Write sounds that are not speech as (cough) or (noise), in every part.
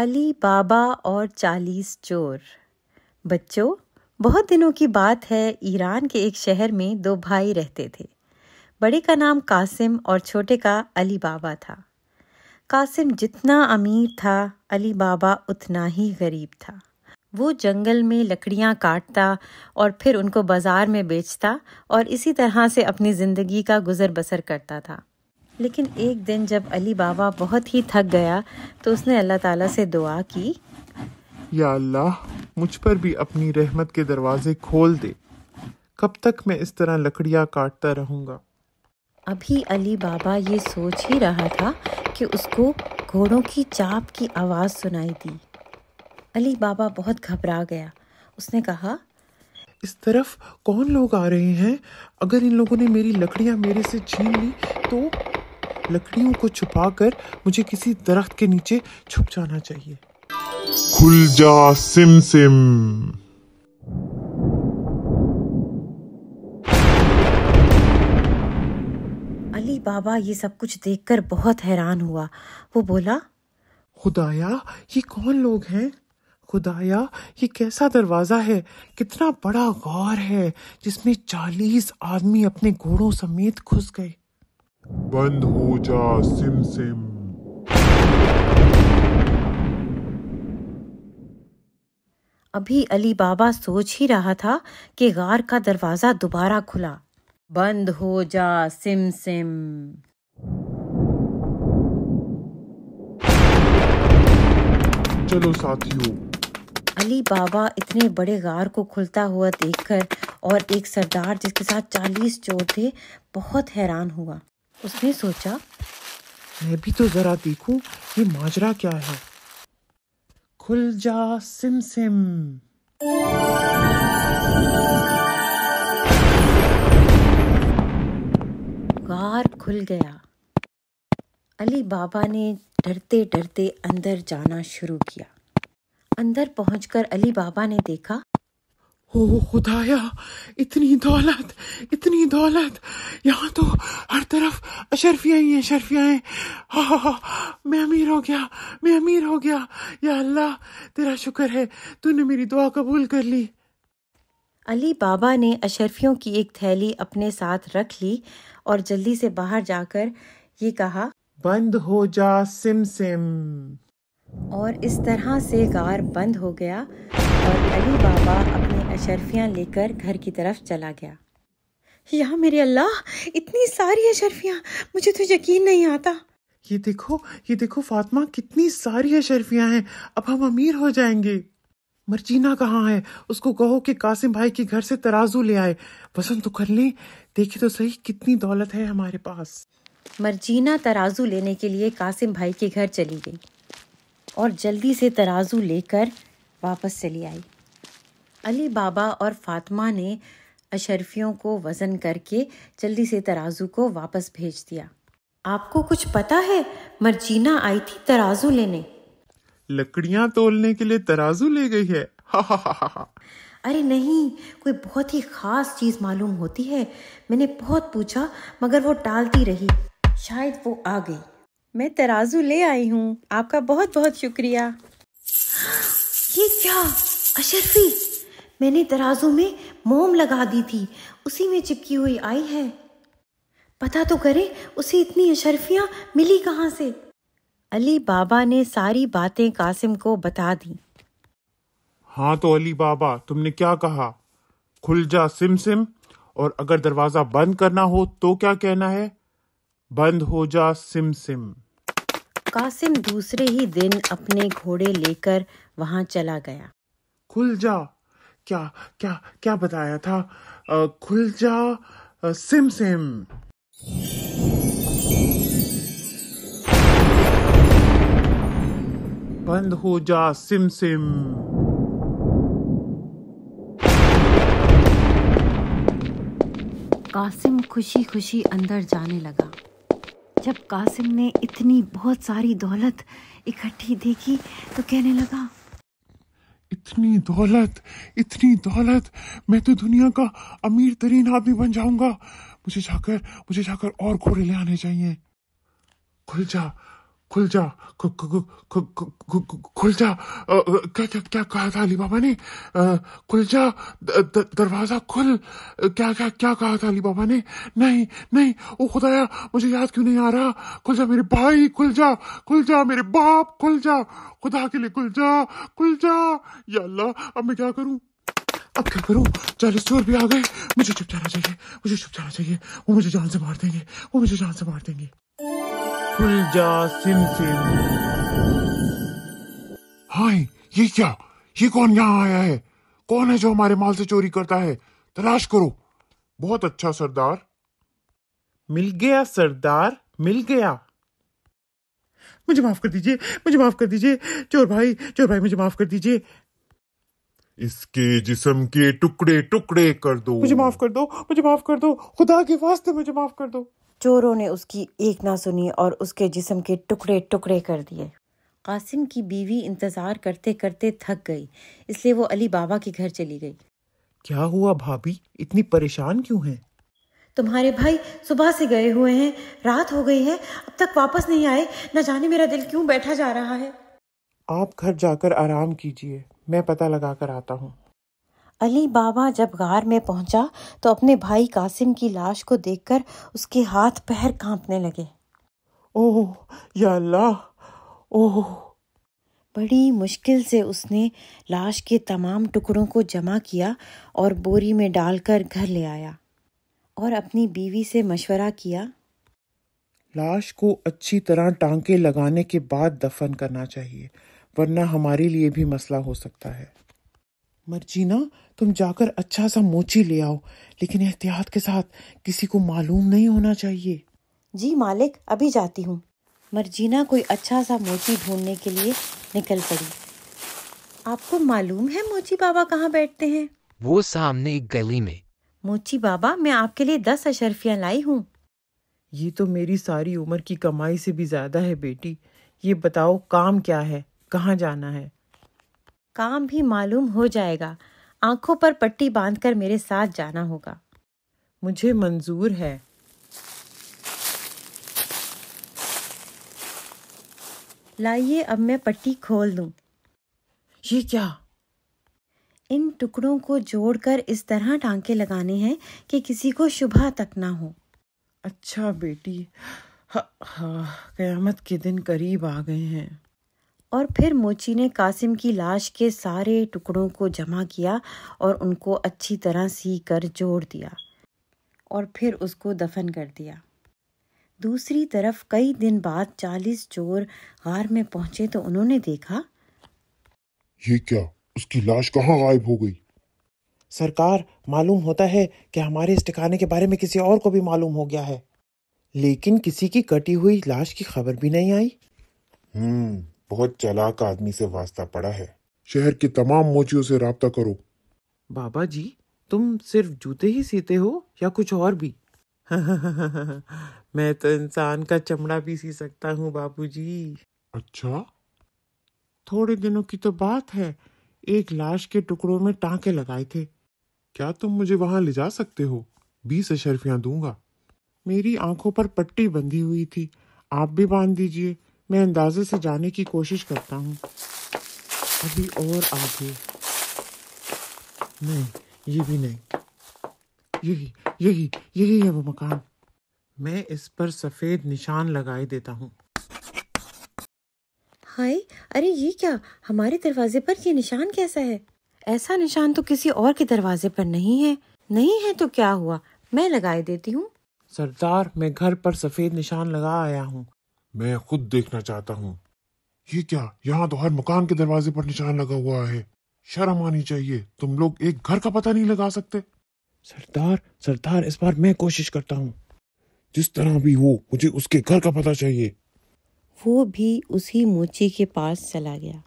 अली बाबा और चालीस चोर बच्चों बहुत दिनों की बात है ईरान के एक शहर में दो भाई रहते थे बड़े का नाम कासिम और छोटे का अली बाबा था कासिम जितना अमीर था अली बाबा उतना ही गरीब था वो जंगल में लकड़ियाँ काटता और फिर उनको बाज़ार में बेचता और इसी तरह से अपनी ज़िंदगी का गुज़र बसर करता था लेकिन एक दिन जब अली बाबा बहुत ही थक गया तो उसने अल्लाह ताला से दुआ की या अल्लाह मुझ पर भी अपनी रहमत के दरवाजे खोल दे कब तक मैं इस तरह लकड़ियाँ काटता रहूँगा अभी अली बाबा ये सोच ही रहा था कि उसको घोड़ों की चाप की आवाज़ सुनाई दी अली बाबा बहुत घबरा गया उसने कहा इस तरफ कौन लोग आ रहे हैं अगर इन लोगों ने मेरी लकड़ियाँ मेरे से छीन ली तो लकड़ियों को छुपाकर मुझे किसी दरख्त के नीचे छुप जाना चाहिए खुल जा सिम सिम अली बाबा ये सब कुछ देखकर बहुत हैरान हुआ वो बोला खुदाया ये कौन लोग हैं खुदाया ये कैसा दरवाज़ा है कितना बड़ा गौर है जिसमें चालीस आदमी अपने घोड़ों समेत घुस गए बंद हो जा सिम सिम अभी अली बाबा सोच ही रहा था कि गार का दरवाज़ा दोबारा खुला बंद हो जा सिम सिम चलो साथियों अली बाबा इतने बड़े गार को खुलता हुआ देखकर और एक सरदार जिसके साथ चालीस चोर थे बहुत हैरान हुआ उसने सोचा मैं भी तो ज़रा देखूं ये माजरा क्या है खुल जा सिम सिम गार खुल गया अली बाबा ने डरते डरते अंदर जाना शुरू किया अंदर पहुंचकर अली बाबा ने देखा ओ खुदाया इतनी दौलत इतनी दौलत यहाँ तो हर तरफ अशरफियाँ ही हैं शरफियाँ हा हा हा मैं अमीर हो गया मैं अमीर हो गया या अल्लाह तेरा शुक्र है तूने मेरी दुआ कबूल कर ली अली बाबा ने अशरफियों की एक थैली अपने साथ रख ली और जल्दी से बाहर जाकर ये कहा बंद हो जा सिम सिम और इस तरह से गार बंद हो गया और अली बाबा अपने अशरफियाँ लेकर घर की तरफ चला गया या मेरे अल्लाह इतनी सारी अशरफियाँ मुझे तो यकीन नहीं आता ये देखो ये देखो फातिमा कितनी सारी अशरफियाँ हैं अब हम अमीर हो जाएंगे मर्जीना कहाँ है उसको कहो कि कासिम भाई के घर से तराजू ले आए वसन तो कर लें देखे तो सही कितनी दौलत है हमारे पास मर्जीना तराजू लेने के लिए कासिम भाई के घर चली गई और जल्दी से तराजू लेकर वापस चली आई अली बाबा और फातमा ने अशरफियों को वज़न करके जल्दी से तराजू को वापस भेज दिया आपको कुछ पता है मर्जीना आई थी तराजू लेने लकड़ियां तोलने के लिए तराजू ले गई है अरे नहीं कोई बहुत ही खास चीज मालूम होती है मैंने बहुत पूछा मगर वो टालती रही शायद वो आ गई मैं तराजू ले आई हूँ आपका बहुत बहुत शुक्रिया ये क्या अशरफी मैंने तराजू में मोम लगा दी थी उसी में चिपकी हुई आई है पता तो करे उसे इतनी अशरफियाँ मिली कहां से अली बाबा ने सारी बातें कासिम को बता दी हाँ तो अली बाबा तुमने क्या कहा खुल जा सिम सिम और अगर दरवाज़ा बंद करना हो तो क्या कहना है बंद हो जा सिम सिम कासिम दूसरे ही दिन अपने घोड़े लेकर वहां चला गया खुल जा क्या क्या क्या बताया था आ, खुल जा आ, सिम सिम बंद हो जा सिम सिम कासिम खुशी खुशी अंदर जाने लगा जब कासिम ने इतनी बहुत सारी दौलत इकट्ठी देखी तो कहने लगा इतनी दौलत इतनी दौलत मैं तो दुनिया का अमीर तरीन आदमी बन जाऊंगा मुझे जाकर मुझे जाकर और घोड़े ले आने चाहिए खुल जा खुल जा खुल जा क्या क्या क्या कहा था अली बाबा ने आ, खुल जा दरवाजा खुल क्या क्या क्या कहा था अली बाबा ने नहीं नहीं ओ खुदाया मुझे याद क्यों नहीं आ रहा खुल जा मेरे भाई खुल जा खुल जा मेरे बाप खुल जा खुदा के लिए खुल जा खुल जा या अल्लाह अब मैं क्या करूं अब क्या करूं चालीस चोर भी आ गए मुझे चुप जाना चाहिए मुझे चुप जाना चाहिए वो मुझे जान से मार देंगे वो मुझे जान से मार देंगे खुल जा सिम सिम हाय ये क्या ये कौन यहाँ आया है कौन है जो हमारे माल से चोरी करता है तलाश करो बहुत अच्छा सरदार मिल गया सरदार मिल गया मुझे माफ कर दीजिए मुझे माफ कर दीजिए चोर भाई चोर भाई मुझे माफ कर दीजिए इसके जिस्म के टुकड़े टुकड़े कर दो मुझे माफ कर दो मुझे माफ कर दो खुदा के वास्ते मुझे माफ कर दो चोरों ने उसकी एक ना सुनी और उसके जिसम के टुकड़े टुकड़े कर दिए कासिम की बीवी इंतज़ार करते करते थक गई इसलिए वो अली बाबा के घर चली गई क्या हुआ भाभी इतनी परेशान क्यों हैं तुम्हारे भाई सुबह से गए हुए हैं रात हो गई है अब तक वापस नहीं आए न जाने मेरा दिल क्यों बैठा जा रहा है आप घर जाकर आराम कीजिए मैं पता लगा कर आता हूँ अली बाबा जब गार में पहुंचा तो अपने भाई कासिम की लाश को देखकर उसके हाथ पैर कांपने लगे ओह या अल्लाह ओह बड़ी मुश्किल से उसने लाश के तमाम टुकड़ों को जमा किया और बोरी में डालकर घर ले आया और अपनी बीवी से मशवरा किया लाश को अच्छी तरह टांके लगाने के बाद दफन करना चाहिए वरना हमारे लिए भी मसला हो सकता है मर्जीना तुम जाकर अच्छा सा मोची ले आओ लेकिन एहतियात के साथ किसी को मालूम नहीं होना चाहिए जी मालिक अभी जाती हूँ मर्जीना कोई अच्छा सा मोची ढूंढने के लिए निकल पड़ी आपको मालूम है मोची बाबा कहाँ बैठते हैं वो सामने एक गली में मोची बाबा मैं आपके लिए दस अशरफिया लाई हूँ ये तो मेरी सारी उम्र की कमाई से भी ज्यादा है बेटी ये बताओ काम क्या है कहाँ जाना है काम भी मालूम हो जाएगा आंखों पर पट्टी बांधकर मेरे साथ जाना होगा मुझे मंजूर है लाइए अब मैं पट्टी खोल दूं। ये क्या इन टुकड़ों को जोड़कर इस तरह टांके लगाने हैं कि किसी को शुभा तक ना हो अच्छा बेटी हाँ हा, कयामत के दिन करीब आ गए हैं और फिर मोची ने कासिम की लाश के सारे टुकड़ों को जमा किया और उनको अच्छी तरह सी कर जोड़ दिया और फिर उसको दफन कर दिया दूसरी तरफ कई दिन बाद चालीस चोर गार में पहुंचे तो उन्होंने देखा ये क्या उसकी लाश कहाँ गायब हो गई सरकार मालूम होता है कि हमारे इस ठिकाने के बारे में किसी और को भी मालूम हो गया है लेकिन किसी की कटी हुई लाश की खबर भी नहीं आई हम्म बहुत चलाक आदमी से वास्ता पड़ा है शहर के तमाम मोचियों से रबता करो बाबा जी तुम सिर्फ जूते ही सीते हो या कुछ और भी (laughs) मैं तो इंसान का चमड़ा भी सी सकता हूँ बाबूजी। अच्छा थोड़े दिनों की तो बात है एक लाश के टुकड़ों में टांके लगाए थे क्या तुम मुझे वहां ले जा सकते हो बीस अशरफिया दूंगा मेरी आंखों पर पट्टी बंधी हुई थी आप भी बांध दीजिए मैं अंदाजे से जाने की कोशिश करता हूँ अभी और आगे नहीं ये भी नहीं यही यही यही है वो मकान मैं इस पर सफ़ेद निशान लगाए देता हूँ हाय अरे ये क्या हमारे दरवाजे पर ये निशान कैसा है ऐसा निशान तो किसी और के दरवाजे पर नहीं है नहीं है तो क्या हुआ मैं लगाए देती हूँ सरदार मैं घर पर सफ़ेद निशान लगा आया हूँ मैं खुद देखना चाहता हूँ ये क्या यहाँ तो हर मकान के दरवाजे पर निशान लगा हुआ है शर्म आनी चाहिए तुम लोग एक घर का पता नहीं लगा सकते सरदार सरदार इस बार मैं कोशिश करता हूँ जिस तरह भी हो मुझे उसके घर का पता चाहिए वो भी उसी मोची के पास चला गया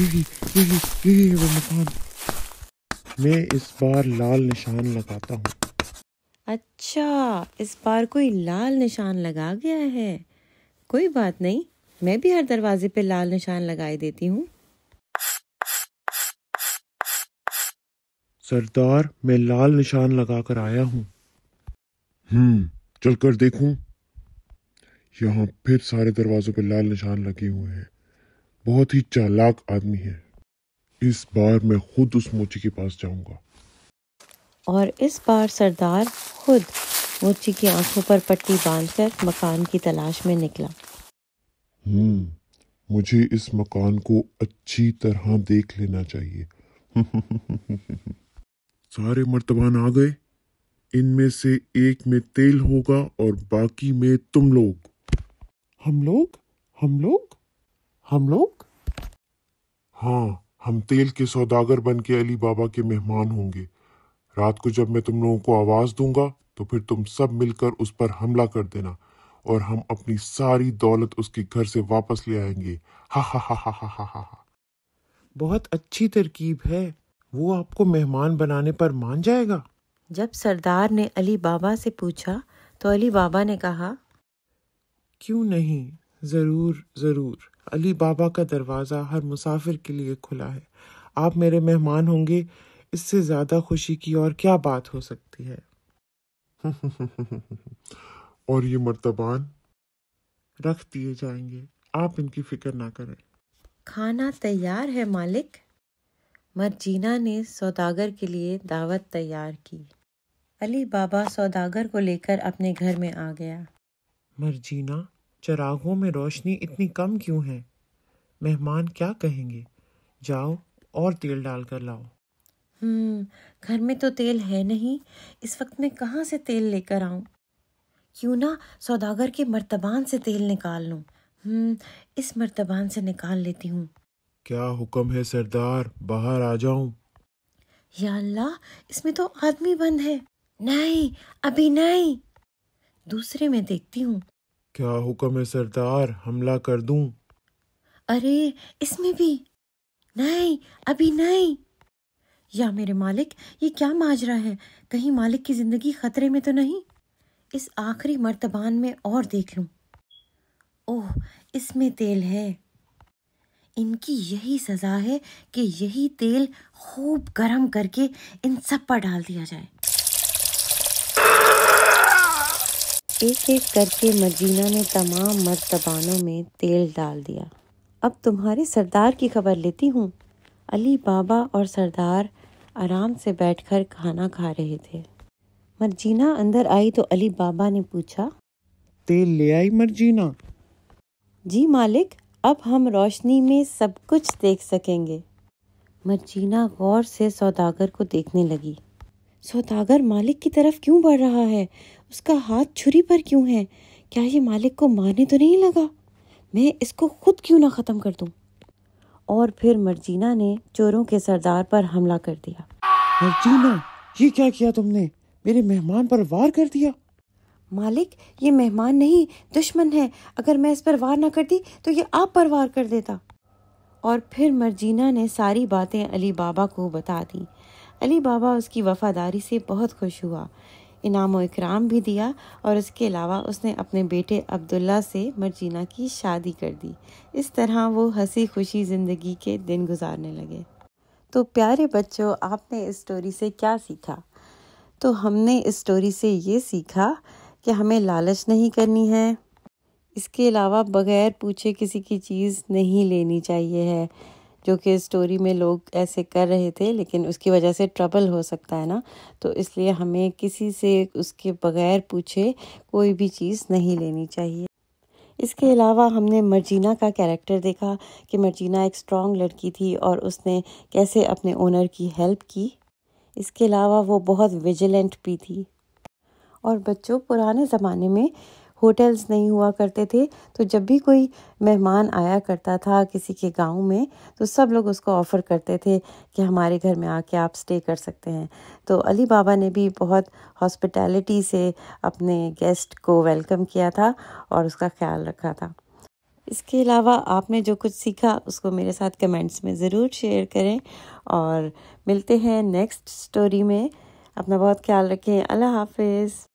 ये, ये, ये, वो मकान मैं इस बार लाल निशान लगाता हूँ अच्छा इस बार कोई लाल निशान लगा गया है कोई बात नहीं मैं भी हर दरवाजे पे लाल निशान लगाए देती हूँ सरदार मैं लाल निशान लगा कर आया हूँ हम्म चल कर देखूं यहाँ फिर सारे दरवाजों पे लाल निशान लगे हुए हैं बहुत ही चालाक आदमी है इस बार मैं खुद उस मोची के पास जाऊंगा और इस बार सरदार खुद मोची की आंखों पर पट्टी बांधकर मकान की तलाश में निकला हम्म मुझे इस मकान को अच्छी तरह देख लेना चाहिए (laughs) सारे मर्तबान आ गए इनमें से एक में तेल होगा और बाकी में तुम लोग हम लोग हम लोग हम लोग हाँ हम तेल के सौदागर बन के अली बाबा के मेहमान होंगे रात को जब मैं तुम लोगों को आवाज़ दूंगा तो फिर तुम सब मिलकर उस पर हमला कर देना और हम अपनी सारी दौलत उसके घर से वापस ले आएंगे हा हा हा हा हा हा हा बहुत अच्छी तरकीब है वो आपको मेहमान बनाने पर मान जाएगा जब सरदार ने अली बाबा से पूछा तो अली बाबा ने कहा क्यों नहीं ज़रूर ज़रूर अली बाबा का दरवाज़ा हर मुसाफिर के लिए खुला है आप मेरे मेहमान होंगे इससे ज्यादा खुशी की और क्या बात हो सकती है (laughs) और ये मर्तबान रख दिए जाएंगे आप इनकी फिक्र ना करें खाना तैयार है मालिक मर्जीना ने सौदागर के लिए दावत तैयार की अली बाबा सौदागर को लेकर अपने घर में आ गया मर्जीना चरागों में रोशनी इतनी कम क्यों है मेहमान क्या कहेंगे जाओ और तेल डालकर लाओ हम्म, घर में तो तेल है नहीं इस वक्त मैं कहाँ से तेल लेकर आऊँ क्यों ना सौदागर के मर्तबान से तेल निकाल लूँ हम्म, इस मर्तबान से निकाल लेती हूँ क्या हुक्म है सरदार बाहर आ जाऊँ या अल्लाह इसमें तो आदमी बंद है नहीं अभी नहीं दूसरे में देखती हूँ क्या हुक्म है सरदार हमला कर दूँ अरे इसमें भी नहीं अभी नहीं या मेरे मालिक ये क्या माजरा है कहीं मालिक की जिंदगी खतरे में तो नहीं इस आखिरी मर्तबान में और देख लूं ओह इसमें तेल है इनकी यही सज़ा है कि यही तेल खूब गरम करके इन सब पर डाल दिया जाए एक एक करके मर्जीना ने तमाम मर्तबानों में तेल डाल दिया अब तुम्हारे सरदार की खबर लेती हूँ अली बाबा और सरदार आराम से बैठकर खाना खा रहे थे मरजीना अंदर आई तो अली बाबा ने पूछा तेल ले आई मरजीना जी मालिक अब हम रोशनी में सब कुछ देख सकेंगे मरजीना गौर से सौदागर को देखने लगी सौदागर मालिक की तरफ क्यों बढ़ रहा है उसका हाथ छुरी पर क्यों है क्या ये मालिक को मारने तो नहीं लगा मैं इसको खुद क्यों ना ख़त्म कर दूँ और फिर मर्जीना ने चोरों के सरदार पर हमला कर दिया मर्जीना ये क्या किया तुमने मेरे मेहमान पर वार कर दिया मालिक ये मेहमान नहीं दुश्मन है अगर मैं इस पर वार ना करती तो ये आप पर वार कर देता और फिर मर्जीना ने सारी बातें अली बाबा को बता दी अली बाबा उसकी वफादारी से बहुत खुश हुआ इनाम व इकराम भी दिया और इसके अलावा उसने अपने बेटे अब्दुल्ला से मर्जीना की शादी कर दी इस तरह वो हंसी खुशी ज़िंदगी के दिन गुजारने लगे तो प्यारे बच्चों आपने इस स्टोरी से क्या सीखा तो हमने इस स्टोरी से ये सीखा कि हमें लालच नहीं करनी है इसके अलावा बगैर पूछे किसी की चीज़ नहीं लेनी चाहिए है जो कि स्टोरी में लोग ऐसे कर रहे थे लेकिन उसकी वजह से ट्रबल हो सकता है ना तो इसलिए हमें किसी से उसके बगैर पूछे कोई भी चीज़ नहीं लेनी चाहिए इसके अलावा हमने मर्जीना का कैरेक्टर देखा कि मर्जीना एक स्ट्रॉन्ग लड़की थी और उसने कैसे अपने ओनर की हेल्प की इसके अलावा वो बहुत विजिलेंट भी थी और बच्चों पुराने ज़माने में होटल्स नहीं हुआ करते थे तो जब भी कोई मेहमान आया करता था किसी के गांव में तो सब लोग उसको ऑफ़र करते थे कि हमारे घर में आके आप स्टे कर सकते हैं तो अली बाबा ने भी बहुत हॉस्पिटैलिटी से अपने गेस्ट को वेलकम किया था और उसका ख्याल रखा था इसके अलावा आपने जो कुछ सीखा उसको मेरे साथ कमेंट्स में ज़रूर शेयर करें और मिलते हैं नेक्स्ट स्टोरी में अपना बहुत ख्याल रखें अल्लाह हाफिज़